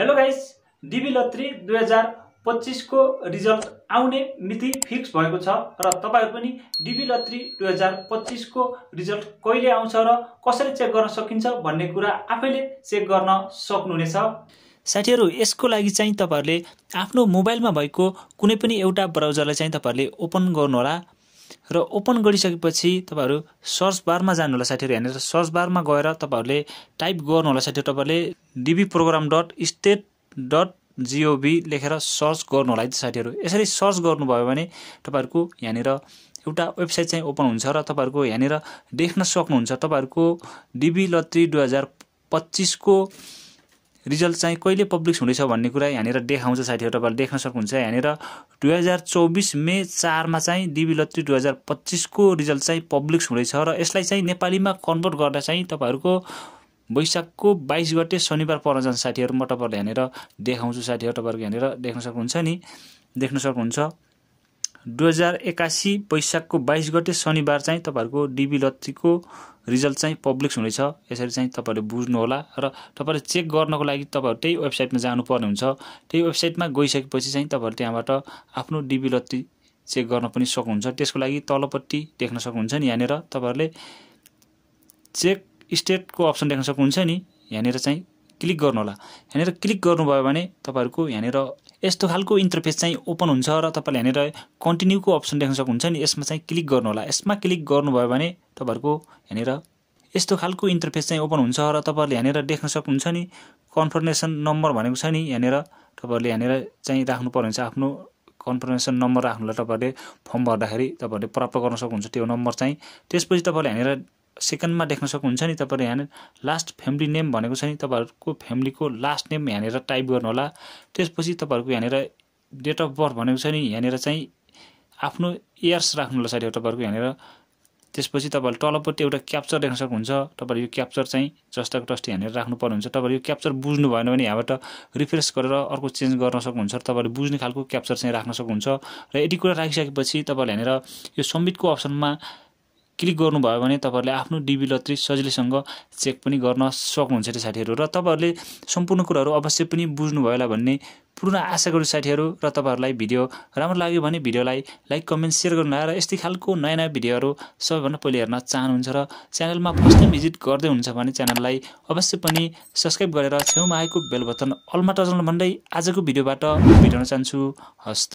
hello guys DB लत्री दुई हजार पच्चिसको result आउने मिति फिक्स भएको छ र तपाईँहरू पनि डिबी लत्री दुई हजार पच्चिसको रिजल्ट कहिले आउँछ र कसरी चेक गर्न सकिन्छ भन्ने कुरा आफैले चेक गर्न सक्नुहुनेछ साथीहरू यसको लागि चाहिँ तपाईँहरूले आफ्नो मोबाइलमा भएको कुनै पनि एउटा ब्राउजरलाई चाहिँ तपाईँहरूले ओपन गर्नुहोला र ओपन गरिसकेपछि तपाईँहरू सर्च बारमा जानुहोला साथीहरू यहाँनिर सर्च बारमा गएर तपाईँहरूले टाइप गर्नुहोला साथीहरू तपाईँहरूले DV program dot state dot gov लेखेर सर्च गर्नुहोला है साथीहरू यसरी सर्च गर्नुभयो भने तपाईँहरूको यहाँनिर एउटा वेबसाइट चाहिँ ओपन हुन्छ र तपाईँहरूको यहाँनिर देख्न सक्नुहुन्छ तपाईँहरूको डिबी लत्री दुई हजार पच्चिसको रिजल्ट चाहिँ कहिले पब्लिस हुँदैछ भन्ने कुरा यहाँनिर देखाउँछ साथीहरू तपाईँले देख्न सक्नुहुन्छ यहाँनिर दुई हजार चौबिस मे चारमा चाहिँ डिबी लत्री दुई हजार पच्चिसको रिजल्ट चाहिँ पब्लिस हुँदैछ र यसलाई चाहिँ नेपालीमा कन्भर्ट गर्दा चाहिँ तपाईँहरूको वैशाखको बाइस गते शनिबार पर्न जान्छ साथीहरू म तपाईँहरूले यहाँनिर देखाउँछु साथीहरू तपाईँहरूको यहाँनिर देख्न सक्नुहुन्छ नि देख्न सक्नुहुन्छ दुई हजार एक्कासी वैशाखको बाइस गते शनिबार चाहिँ तपाईँहरूको डिबी लत्तीको रिजल्ट चाहिँ पब्लिक्स हुनेछ यसरी चाहिँ तपाईँहरूले बुझ्नुहोला र तपाईँले चेक गर्नको लागि तपाईँहरू त्यही वेबसाइटमा जानुपर्ने हुन्छ त्यही वेबसाइटमा गइसकेपछि चाहिँ तपाईँहरू त्यहाँबाट आफ्नो डिबी लत्ती चेक गर्न पनि सक्नुहुन्छ त्यसको लागि तलपट्टि देख्न सक्नुहुन्छ नि यहाँनिर तपाईँहरूले चेक स्टेटको अप्सन देख्न सक्नुहुन्छ नि यहाँनिर चाहिँ क्लिक गर्नुहोला यहाँनिर क्लिक गर्नुभयो भने तपाईँहरूको यहाँनिर यस्तो खालको इन्टरफेस चाहिँ ओपन हुन्छ र तपाईँले यहाँनिर कन्टिन्यूको अप्सन देख्न सक्नुहुन्छ नि यसमा चाहिँ क्लिक गर्नुहोला यसमा क्लिक गर्नुभयो भने तपाईँहरूको यहाँनिर यस्तो खालको इन्टरफेस चाहिँ ओपन हुन्छ र तपाईँहरूले यहाँनिर देख्न सक्नुहुन्छ नि कन्फर्मेसन नम्बर भनेको छ नि यहाँनिर तपाईँहरूले यहाँनिर चाहिँ राख्नु पर्ने हुन्छ आफ्नो कन्फर्मेसन नम्बर राख्नुलाई तपाईँहरूले फर्म भर्दाखेरि तपाईँहरूले प्राप्त गर्न सक्नुहुन्छ त्यो नम्बर चाहिँ त्यसपछि तपाईँहरूले यहाँनिर सेकेन्डमा देख्न सक्नुहुन्छ नि तपाईँहरू यहाँनिर लास्ट फ्यामिली नेम भनेको छ नि तपाईँहरूको फ्यामिलीको लास्ट नेम यहाँनिर टाइप गर्नुहोला त्यसपछि तपाईँहरूको यहाँनिर डेट अफ बर्थ भनेको छ नि यहाँनिर चाहिँ आफ्नो इयर्स राख्नु होला साथीहरू तपाईँहरूको यहाँनिर त्यसपछि तपाईँहरूले तलपट्टि एउटा क्याप्चर देख्न सक्नुहुन्छ तपाईँहरू यो क्याप्चर चाहिँ जस्ताको तस्तै यहाँनिर राख्नु हुन्छ तपाईँहरू यो क्याप्चर बुझ्नु भएन भने यहाँबाट रिफ्रेस गरेर अर्को चेन्ज गर्न सक्नुहुन्छ र तपाईँहरूले बुझ्ने खालको क्याप्चर चाहिँ राख्न सक्नुहुन्छ र यति कुरा राखिसकेपछि तपाईँहरूले यहाँनिर यो सब्मिटको अप्सनमा क्लिक गर्नुभयो भने तपाईँहरूले आफ्नो डिबी लत्री सजिलैसँग चेक पनि गर्न सक्नुहुन्छ अरे साथीहरू र तपाईँहरूले सम्पूर्ण कुराहरू अवश्य पनि बुझ्नुभयो होला भन्ने पूर्ण आशा गर्छु साथीहरू र तपाईँहरूलाई भिडियो राम्रो लाग्यो भने भिडियोलाई लाइक कमेन्ट सेयर गर्नु र यस्तै खालको नयाँ नयाँ भिडियोहरू सबैभन्दा पहिले हेर्न चाहनुहुन्छ र च्यानलमा फर्स्ट टाइम भिजिट गर्दै हुन्छ भने च्यानललाई अवश्य पनि सब्सक्राइब गरेर छेउमा आएको बेल अलमा टचन भन्दै आजको भिडियोबाट भेटाउन चाहन्छु हस्त